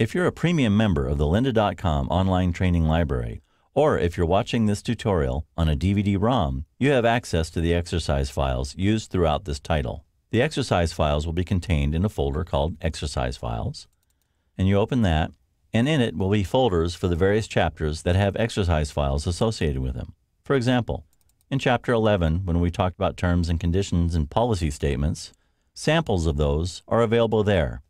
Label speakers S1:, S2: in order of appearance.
S1: If you're a premium member of the lynda.com online training library, or if you're watching this tutorial on a DVD-ROM, you have access to the exercise files used throughout this title. The exercise files will be contained in a folder called Exercise Files, and you open that, and in it will be folders for the various chapters that have exercise files associated with them. For example, in Chapter 11, when we talked about terms and conditions and policy statements, samples of those are available there,